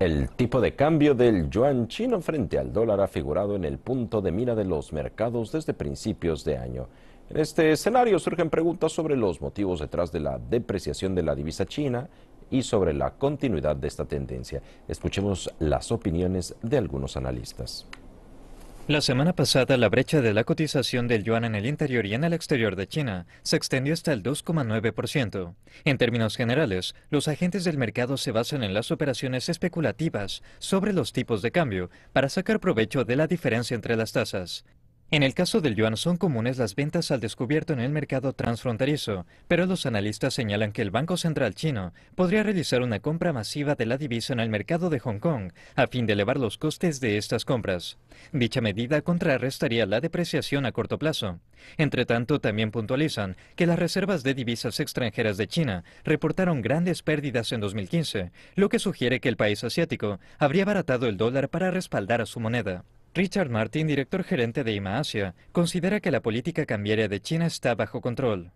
El tipo de cambio del yuan chino frente al dólar ha figurado en el punto de mira de los mercados desde principios de año. En este escenario surgen preguntas sobre los motivos detrás de la depreciación de la divisa china y sobre la continuidad de esta tendencia. Escuchemos las opiniones de algunos analistas. La semana pasada, la brecha de la cotización del yuan en el interior y en el exterior de China se extendió hasta el 2,9%. En términos generales, los agentes del mercado se basan en las operaciones especulativas sobre los tipos de cambio para sacar provecho de la diferencia entre las tasas. En el caso del yuan son comunes las ventas al descubierto en el mercado transfronterizo, pero los analistas señalan que el Banco Central chino podría realizar una compra masiva de la divisa en el mercado de Hong Kong a fin de elevar los costes de estas compras. Dicha medida contrarrestaría la depreciación a corto plazo. Entretanto, también puntualizan que las reservas de divisas extranjeras de China reportaron grandes pérdidas en 2015, lo que sugiere que el país asiático habría baratado el dólar para respaldar a su moneda. Richard Martin, director gerente de IMA Asia, considera que la política cambiaria de China está bajo control.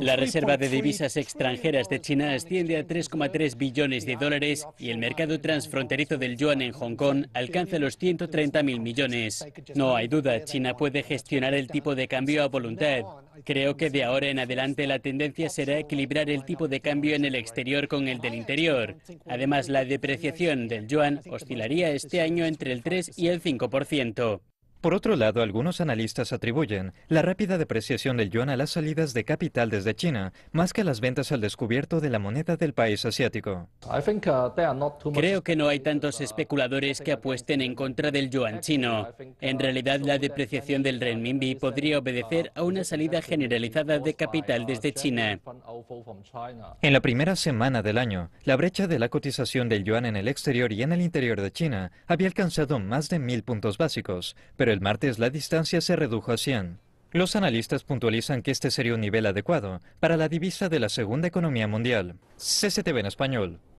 La reserva de divisas extranjeras de China asciende a 3,3 billones de dólares y el mercado transfronterizo del yuan en Hong Kong alcanza los mil millones. No hay duda, China puede gestionar el tipo de cambio a voluntad. Creo que de ahora en adelante la tendencia será equilibrar el tipo de cambio en el exterior con el del interior. Además, la depreciación del yuan oscilaría este año entre el 3 y el 5%. Por otro lado, algunos analistas atribuyen la rápida depreciación del yuan a las salidas de capital desde China, más que a las ventas al descubierto de la moneda del país asiático. Uh, Creo que no hay tantos especuladores que apuesten en contra del yuan chino. En realidad, la depreciación del renminbi podría obedecer a una salida generalizada de capital desde China. En la primera semana del año, la brecha de la cotización del yuan en el exterior y en el interior de China había alcanzado más de mil puntos básicos, pero el martes la distancia se redujo a 100. Los analistas puntualizan que este sería un nivel adecuado para la divisa de la segunda economía mundial. CCTV en español.